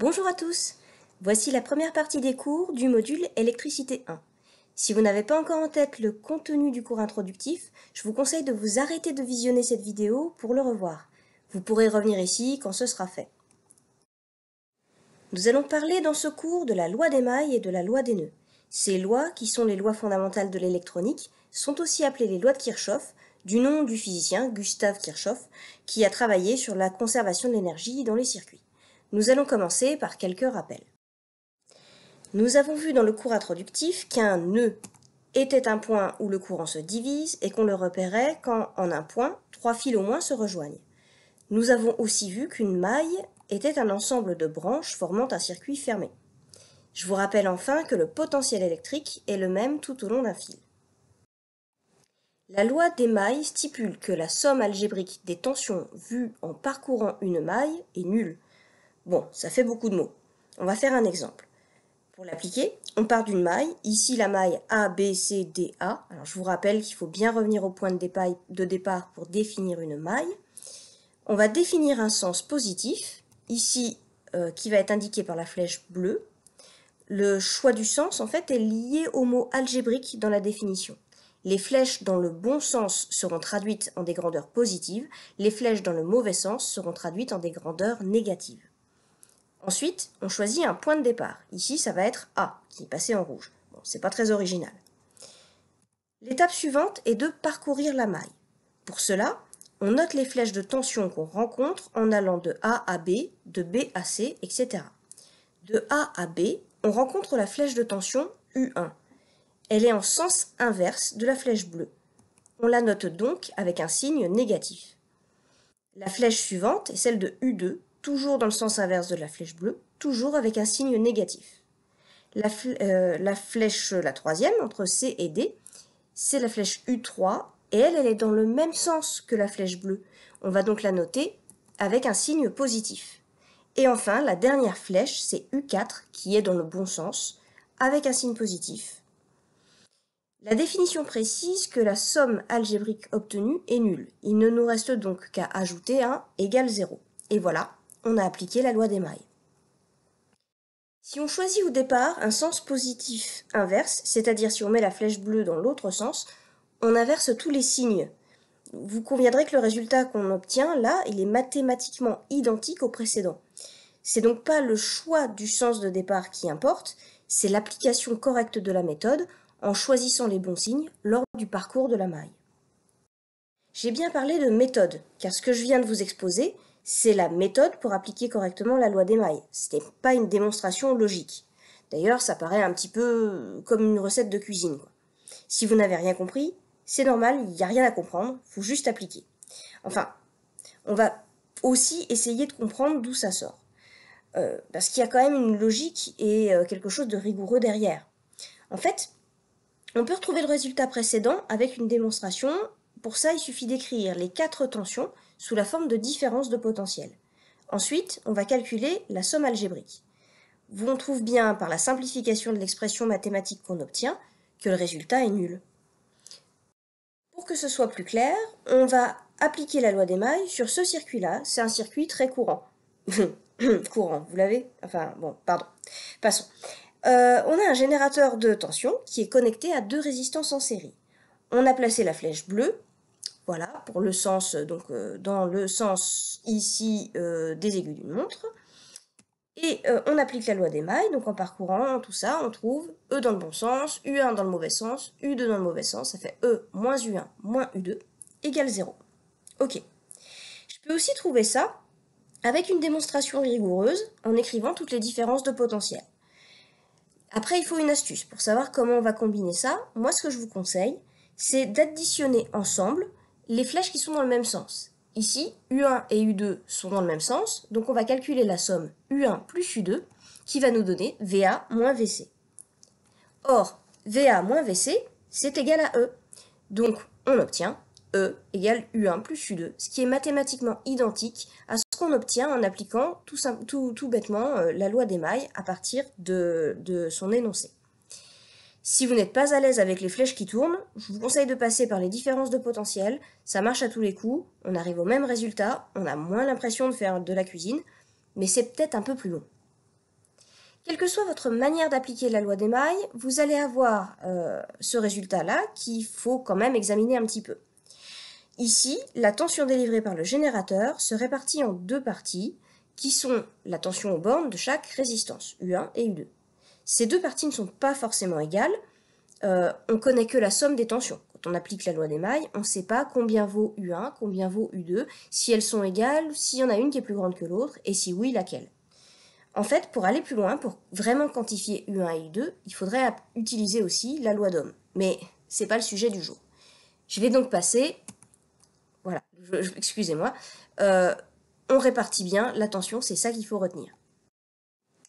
Bonjour à tous Voici la première partie des cours du module électricité 1. Si vous n'avez pas encore en tête le contenu du cours introductif, je vous conseille de vous arrêter de visionner cette vidéo pour le revoir. Vous pourrez revenir ici quand ce sera fait. Nous allons parler dans ce cours de la loi des mailles et de la loi des nœuds. Ces lois, qui sont les lois fondamentales de l'électronique, sont aussi appelées les lois de Kirchhoff, du nom du physicien Gustave Kirchhoff, qui a travaillé sur la conservation de l'énergie dans les circuits. Nous allons commencer par quelques rappels. Nous avons vu dans le cours introductif qu'un nœud était un point où le courant se divise et qu'on le repérait quand, en un point, trois fils au moins se rejoignent. Nous avons aussi vu qu'une maille était un ensemble de branches formant un circuit fermé. Je vous rappelle enfin que le potentiel électrique est le même tout au long d'un fil. La loi des mailles stipule que la somme algébrique des tensions vues en parcourant une maille est nulle, Bon, ça fait beaucoup de mots. On va faire un exemple. Pour l'appliquer, on part d'une maille. Ici, la maille A, B, C, D, A. Alors, je vous rappelle qu'il faut bien revenir au point de départ pour définir une maille. On va définir un sens positif, ici, euh, qui va être indiqué par la flèche bleue. Le choix du sens, en fait, est lié au mot algébrique dans la définition. Les flèches dans le bon sens seront traduites en des grandeurs positives, les flèches dans le mauvais sens seront traduites en des grandeurs négatives. Ensuite, on choisit un point de départ. Ici, ça va être A, qui est passé en rouge. Bon, c'est pas très original. L'étape suivante est de parcourir la maille. Pour cela, on note les flèches de tension qu'on rencontre en allant de A à B, de B à C, etc. De A à B, on rencontre la flèche de tension U1. Elle est en sens inverse de la flèche bleue. On la note donc avec un signe négatif. La flèche suivante est celle de U2 toujours dans le sens inverse de la flèche bleue, toujours avec un signe négatif. La, euh, flèche, la troisième, entre C et D, c'est la flèche U3, et elle, elle est dans le même sens que la flèche bleue. On va donc la noter avec un signe positif. Et enfin, la dernière flèche, c'est U4, qui est dans le bon sens, avec un signe positif. La définition précise que la somme algébrique obtenue est nulle. Il ne nous reste donc qu'à ajouter 1 égale 0. Et voilà, on a appliqué la loi des mailles. Si on choisit au départ un sens positif inverse, c'est-à-dire si on met la flèche bleue dans l'autre sens, on inverse tous les signes. Vous conviendrez que le résultat qu'on obtient là, il est mathématiquement identique au précédent. C'est donc pas le choix du sens de départ qui importe, c'est l'application correcte de la méthode en choisissant les bons signes lors du parcours de la maille. J'ai bien parlé de méthode, car ce que je viens de vous exposer, c'est la méthode pour appliquer correctement la loi des mailles. Ce n'est pas une démonstration logique. D'ailleurs, ça paraît un petit peu euh, comme une recette de cuisine. Si vous n'avez rien compris, c'est normal, il n'y a rien à comprendre, faut juste appliquer. Enfin, on va aussi essayer de comprendre d'où ça sort. Euh, parce qu'il y a quand même une logique et euh, quelque chose de rigoureux derrière. En fait, on peut retrouver le résultat précédent avec une démonstration. Pour ça, il suffit d'écrire les quatre tensions sous la forme de différence de potentiel. Ensuite, on va calculer la somme algébrique. On trouve bien par la simplification de l'expression mathématique qu'on obtient que le résultat est nul. Pour que ce soit plus clair, on va appliquer la loi des mailles sur ce circuit-là. C'est un circuit très courant. courant, vous l'avez Enfin, bon, pardon. Passons. Euh, on a un générateur de tension qui est connecté à deux résistances en série. On a placé la flèche bleue voilà, pour le sens, euh, donc euh, dans le sens ici euh, des aiguilles d'une montre. Et on applique la loi des mailles, donc en parcourant tout ça, on trouve E dans le bon sens, U1 dans le mauvais sens, U2 dans le mauvais sens, ça fait E moins U1 moins U2 égale 0. Ok. Je peux aussi trouver ça avec une démonstration rigoureuse en écrivant toutes les différences de potentiel. Après, il faut une astuce pour savoir comment on va combiner ça. Moi, ce que je vous conseille, c'est d'additionner ensemble les flèches qui sont dans le même sens. Ici, U1 et U2 sont dans le même sens, donc on va calculer la somme U1 plus U2 qui va nous donner VA moins VC. Or, VA moins VC, c'est égal à E. Donc, on obtient E égale U1 plus U2, ce qui est mathématiquement identique à ce qu'on obtient en appliquant tout, tout bêtement euh, la loi des mailles à partir de son énoncé. Si vous n'êtes pas à l'aise avec les flèches qui tournent, je vous conseille de passer par les différences de potentiel, ça marche à tous les coups, on arrive au même résultat, on a moins l'impression de faire de la cuisine, mais c'est peut-être un peu plus long. Quelle que soit votre manière d'appliquer la loi des mailles, vous allez avoir euh, ce résultat-là qu'il faut quand même examiner un petit peu. Ici, la tension délivrée par le générateur se répartit en deux parties, qui sont la tension aux bornes de chaque résistance, U1 et U2. Ces deux parties ne sont pas forcément égales. Euh, on connaît que la somme des tensions. Quand on applique la loi des mailles, on ne sait pas combien vaut U1, combien vaut U2, si elles sont égales, s'il y en a une qui est plus grande que l'autre, et si oui, laquelle. En fait, pour aller plus loin, pour vraiment quantifier U1 et U2, il faudrait utiliser aussi la loi d'homme Mais c'est pas le sujet du jour. Je vais donc passer... Voilà, excusez-moi. Euh, on répartit bien la tension, c'est ça qu'il faut retenir.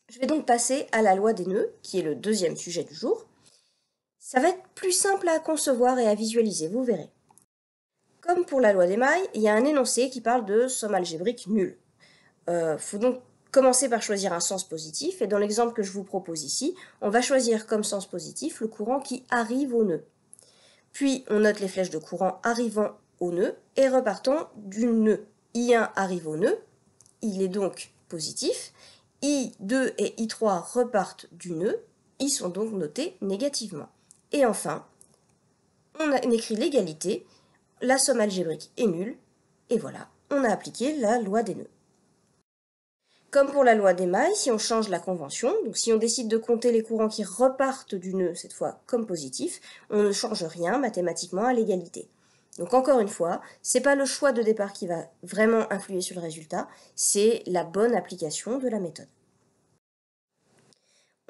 Je vais donc passer à la loi des nœuds, qui est le deuxième sujet du jour. Ça va être plus simple à concevoir et à visualiser, vous verrez. Comme pour la loi des mailles, il y a un énoncé qui parle de somme algébrique nulle. Il euh, faut donc commencer par choisir un sens positif, et dans l'exemple que je vous propose ici, on va choisir comme sens positif le courant qui arrive au nœud. Puis on note les flèches de courant arrivant au nœud, et repartant du nœud. I1 arrive au nœud, il est donc positif, I2 et I3 repartent du nœud, ils sont donc notés négativement. Et enfin, on écrit l'égalité, la somme algébrique est nulle, et voilà, on a appliqué la loi des nœuds. Comme pour la loi des mailles, si on change la convention, donc si on décide de compter les courants qui repartent du nœud, cette fois comme positif, on ne change rien mathématiquement à l'égalité. Donc encore une fois, ce n'est pas le choix de départ qui va vraiment influer sur le résultat, c'est la bonne application de la méthode.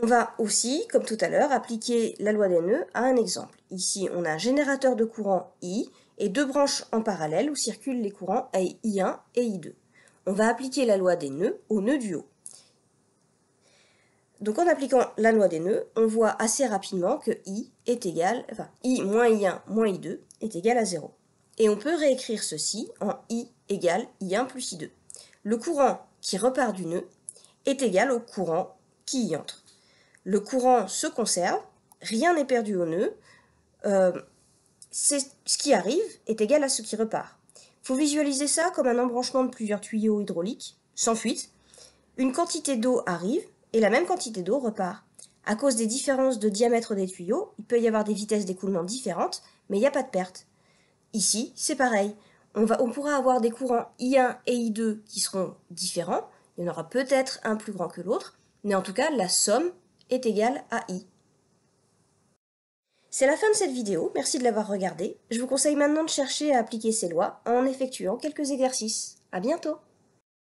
On va aussi, comme tout à l'heure, appliquer la loi des nœuds à un exemple. Ici, on a un générateur de courant I et deux branches en parallèle où circulent les courants I1 et I2. On va appliquer la loi des nœuds au nœud du haut. Donc en appliquant la loi des nœuds, on voit assez rapidement que i est égal, enfin i moins i1 moins i2 est égal à 0. Et on peut réécrire ceci en i égale i1 plus i2. Le courant qui repart du nœud est égal au courant qui y entre. Le courant se conserve, rien n'est perdu au nœud, euh, ce qui arrive est égal à ce qui repart. Faut visualiser ça comme un embranchement de plusieurs tuyaux hydrauliques, sans fuite. Une quantité d'eau arrive, et la même quantité d'eau repart. À cause des différences de diamètre des tuyaux, il peut y avoir des vitesses d'écoulement différentes, mais il n'y a pas de perte. Ici, c'est pareil. On, va, on pourra avoir des courants I1 et I2 qui seront différents. Il y en aura peut-être un plus grand que l'autre, mais en tout cas, la somme est égale à I. C'est la fin de cette vidéo, merci de l'avoir regardée. Je vous conseille maintenant de chercher à appliquer ces lois en effectuant quelques exercices. À bientôt